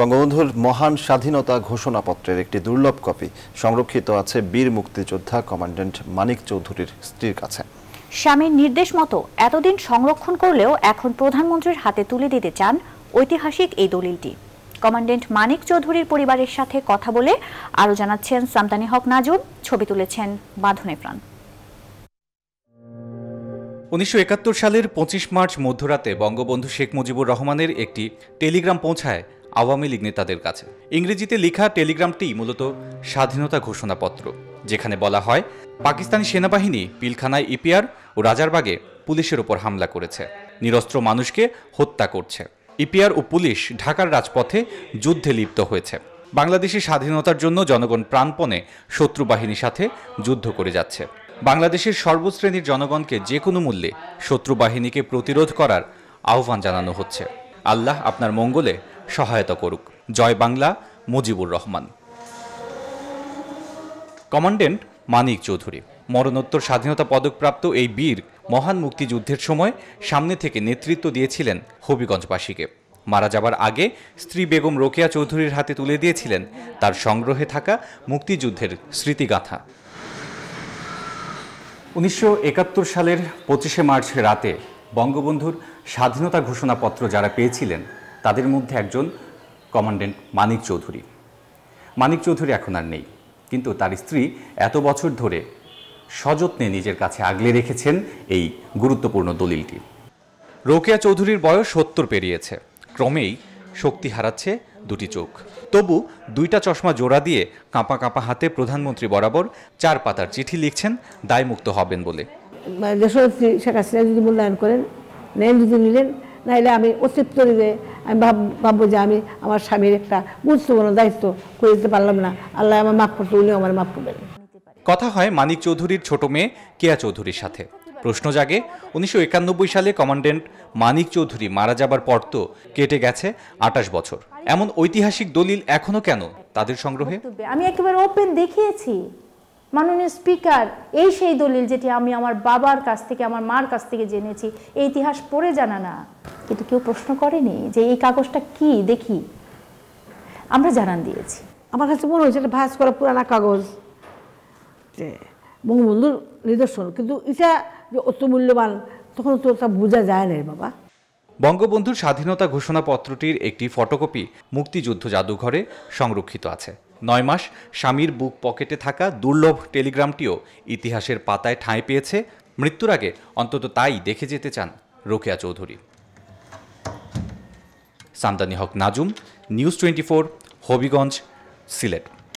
বঙ্গবন্ধুর মহান স্বাধীনতা ঘোষণাপত্রের একটি দুর্লভ কপি সংরক্ষিত আছে বীর মুক্তিযোদ্ধা কমান্ড্যান্ট মানিক চৌধুরীর স্ত্রীর কাছে স্বামীর নির্দেশ মতো এতদিন সংরক্ষণ করলেও এখন প্রধানমন্ত্রীর হাতে তুলে দিতে চান ঐতিহাসিক এই দলিলটি কমান্ড্যান্ট মানিক চৌধুরীর পরিবারের সাথে কথা বলে আরও জানাচ্ছেন সামতানি হক নাজুম ছবি তুলেছেন বাঁধনে প্রাণ উনিশশো সালের পঁচিশ মার্চ মধ্যরাতে বঙ্গবন্ধু শেখ মুজিবুর রহমানের একটি টেলিগ্রাম পৌঁছায় আওয়ামী লীগ নেতাদের কাছে ইংরেজিতে লেখা টেলিগ্রামটি মূলত স্বাধীনতা ঘোষণাপত্র যেখানে বলা হয় পাকিস্তানি সেনাবাহিনী পিলখানায় ইপিআর ও রাজারবাগে পুলিশের ওপর হামলা করেছে নিরস্ত্র মানুষকে হত্যা করছে ইপিআর ও পুলিশ ঢাকার রাজপথে যুদ্ধে লিপ্ত হয়েছে বাংলাদেশের স্বাধীনতার জন্য জনগণ প্রাণপণে শত্রু বাহিনীর সাথে যুদ্ধ করে যাচ্ছে বাংলাদেশের সর্বশ্রেণীর জনগণকে যে কোনো মূল্যে শত্রু বাহিনীকে প্রতিরোধ করার আহ্বান জানানো হচ্ছে আল্লাহ আপনার মঙ্গলে সহায়তা করুক জয় বাংলা মুজিবুর রহমান কমান্ডেন্ট মানিক চৌধুরী মরণোত্তর স্বাধীনতা পদকপ্রাপ্ত এই বীর মহান মুক্তিযুদ্ধের সময় সামনে থেকে নেতৃত্ব দিয়েছিলেন হবিগঞ্জবাসীকে মারা যাবার আগে স্ত্রী বেগম রোকেয়া চৌধুরীর হাতে তুলে দিয়েছিলেন তার সংগ্রহে থাকা মুক্তিযুদ্ধের স্মৃতিগাথা উনিশশো সালের পঁচিশে মার্চ রাতে বঙ্গবন্ধুর স্বাধীনতা ঘোষণাপত্র যারা পেয়েছিলেন তাদের মধ্যে একজন কমান্ডেন্ট মানিক চৌধুরী মানিক চৌধুরী এখন আর নেই কিন্তু তার স্ত্রী এত বছর ধরে সযত্নে নিজের কাছে আগলে রেখেছেন এই গুরুত্বপূর্ণ দলিলটি রোকেয়া চৌধুরীর বয়স সত্তর পেরিয়েছে ক্রমেই শক্তি হারাচ্ছে দুটি চোখ তবু দুইটা চশমা জোড়া দিয়ে কাঁপা কাঁপা হাতে প্রধানমন্ত্রী বরাবর চার পাতার চিঠি লিখছেন দায়মুক্ত হবেন বলে মানে শেখ হাসিনা যদি মূল্যায়ন করেন নেন যদি নিলেন নাহলে আমি অতৃপ্ত নিলে আমি ভাব ভাববো যে আমি আমার স্বামীর একটা গুরুত্বপূর্ণ দায়িত্ব করে দিতে পারলাম না আল্লাহ আমার মাফ করতে উনি আমার মাফ করবেন কথা হয় মানিক চৌধুরীর ছোট মেয়ে কেয়া চৌধুরীর সাথে প্রশ্ন জাগে উনিশশো সালে কমান্ডেন্ট মানিক চৌধুরী মারা যাবার পর তো কেটে গেছে আটাশ বছর এমন ঐতিহাসিক দলিল এখনো কেন তাদের সংগ্রহে আমি একেবারে ওপেন দেখিয়েছি মাননীয় স্পিকার এই সেই দলিল যেটি আমি আমার বাবার কাছ থেকে আমার মার কাছ থেকে জেনেছি এই ইতিহাস পড়ে জানা না কিন্তু কেউ প্রশ্ন করেনি যে এই কাগজটা কি দেখি আমরা জানান দিয়েছি আমার কাছে মনে হয়েছে এটা ভাস করা পুরানা কাগজ যে বঙ্গবন্ধুর নিদর্শন কিন্তু এটা যে অত মূল্যবান তখন তো তা বোঝা যায় না বাবা বঙ্গবন্ধুর স্বাধীনতা ঘোষণাপত্রটির একটি ফটোকপি মুক্তিযুদ্ধ জাদুঘরে সংরক্ষিত আছে নয় মাস স্বামীর বুক পকেটে থাকা দুর্লভ টেলিগ্রামটিও ইতিহাসের পাতায় ঠাঁই পেয়েছে মৃত্যুর আগে অন্তত তাই দেখে যেতে চান রোকেয়া চৌধুরী সামদানি হক নাজুম news twenty four Habiganj Sylhet